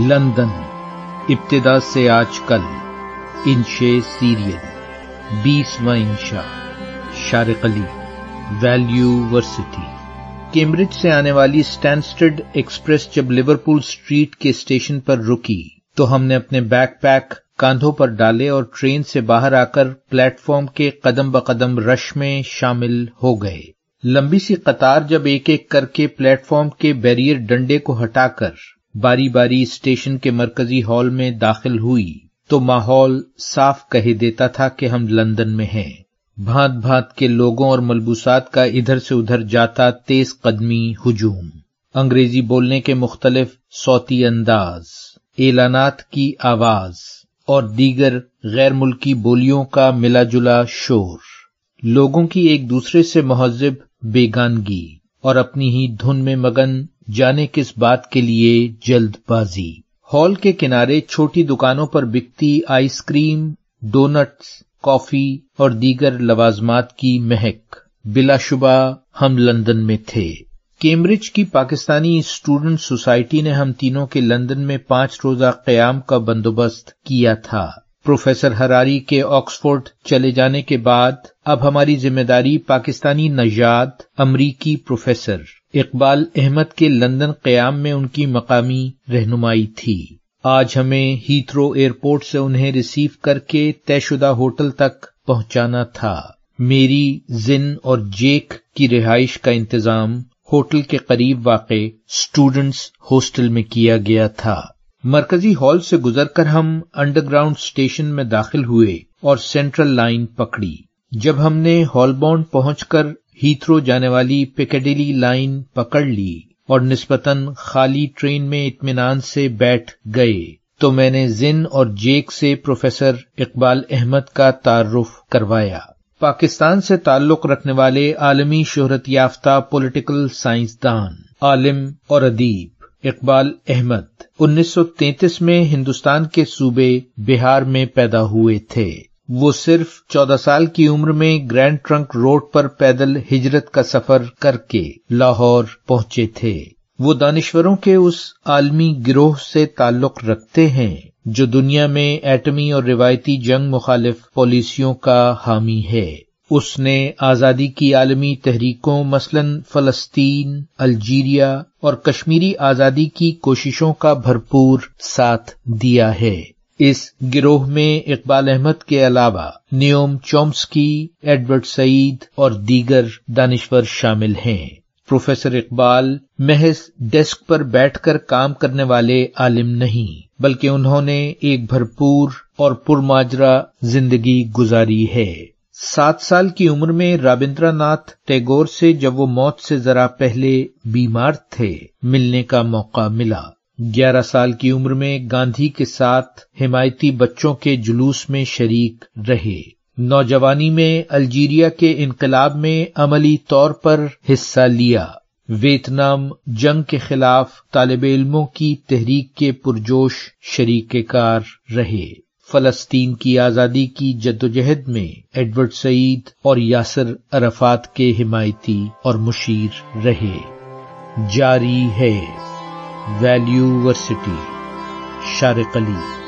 London इब्तदा से आज कल इंशे सीरियल बीसवा इंशा शारकली वैल्यू वर्सिटी कैम्ब्रिज से आने वाली स्टैंडस्टर्ड एक्सप्रेस जब लिवरपूल स्ट्रीट के स्टेशन पर रुकी तो हमने अपने बैकपैक कांधों पर डाले और ट्रेन से बाहर आकर प्लेटफॉर्म के कदम ब कदम रश में शामिल हो गए लंबी सी कतार जब एक एक करके प्लेटफॉर्म के बैरियर डंडे को हटाकर बारी बारी स्टेशन के मरकजी हॉल में दाखिल हुई तो माहौल साफ कह देता था कि हम लंदन में हैं भांत भांत के लोगों और मलबूसात का इधर से उधर जाता तेज कदमी हुजूम अंग्रेजी बोलने के मुख्तलिफ सौती अंदाज एलानात की आवाज और दीगर गैर मुल्की बोलियों का मिला जुला शोर लोगों की एक दूसरे से महजब बेगानगी और अपनी ही धुन में मगन जाने किस बात के लिए जल्दबाजी हॉल के किनारे छोटी दुकानों पर बिकती आइसक्रीम डोनट्स कॉफी और दीगर लवाजमात की महक बिलाशुबा हम लंदन में थे कैम्ब्रिज की पाकिस्तानी स्टूडेंट सोसाइटी ने हम तीनों के लंदन में पांच रोजा क्याम का बंदोबस्त किया था प्रोफेसर हरारी के ऑक्सफोर्ड चले जाने के बाद अब हमारी जिम्मेदारी पाकिस्तानी नजात अमरीकी प्रोफेसर इकबाल अहमद के लंदन क्याम में उनकी मकामी रहनुमाई थी आज हमें हीथ्रो एयरपोर्ट से उन्हें रिसीव करके तयशुदा होटल तक पहुंचाना था मेरी जिन और जेक की रिहाइश का इंतजाम होटल के करीब वाक़ स्टूडेंट्स हॉस्टल में किया गया था मरकजी हॉल से गुजरकर हम अंडरग्राउंड स्टेशन में दाखिल हुए और सेंट्रल लाइन पकड़ी जब हमने हॉलबॉन्ड पहुंचकर हीथ्रो जाने वाली पिकेडिली लाइन पकड़ ली और निस्बतन खाली ट्रेन में इतमान से बैठ गए तो मैंने जिन और जेक से प्रोफेसर इकबाल अहमद का तारुफ करवाया पाकिस्तान से ताल्लुक रखने वाले आलमी शोहरत याफ्ता पोलिटिकल साइंसदान आलिम और अदीब इकबाल अहमद 1933 में हिंदुस्तान के सूबे बिहार में पैदा हुए थे वो सिर्फ 14 साल की उम्र में ग्रैंड ट्रंक रोड पर पैदल हिजरत का सफर करके लाहौर पहुंचे थे वो दानिश्वरों के उस आलमी गिरोह से ताल्लुक रखते हैं जो दुनिया में एटमी और रिवायती जंग मुखालिफ पॉलिसियों का हामी है उसने आजादी की आलमी तहरीकों मसलन फलस्तीन अल्जीरिया और कश्मीरी आजादी की कोशिशों का भरपूर साथ दिया है इस गिरोह में इकबाल अहमद के अलावा नियोम चौम्सकी एडवर्ड सईद और दीगर दानिश्वर शामिल हैं प्रोफेसर इकबाल महज डेस्क पर बैठकर काम करने वाले आलिम नहीं बल्कि उन्होंने एक भरपूर और पुरमाजरा जिंदगी गुजारी है सात साल की उम्र में रविंद्रनाथ टैगोर से जब वो मौत से जरा पहले बीमार थे मिलने का मौका मिला ग्यारह साल की उम्र में गांधी के साथ हिमायती बच्चों के जुलूस में शरीक रहे नौजवानी में अल्जीरिया के इनकलाब में अमली तौर पर हिस्सा लिया वियतनाम जंग के खिलाफ तालब इलमों की तहरीक के पुरजोश शरीक कार रहे फलस्तीन की आज़ादी की जद्दोजहद में एडवर्ड सईद और यासर अरफात के हिमायती और मुशीर रहे जारी है वैल्यूवर्सिटी शारकली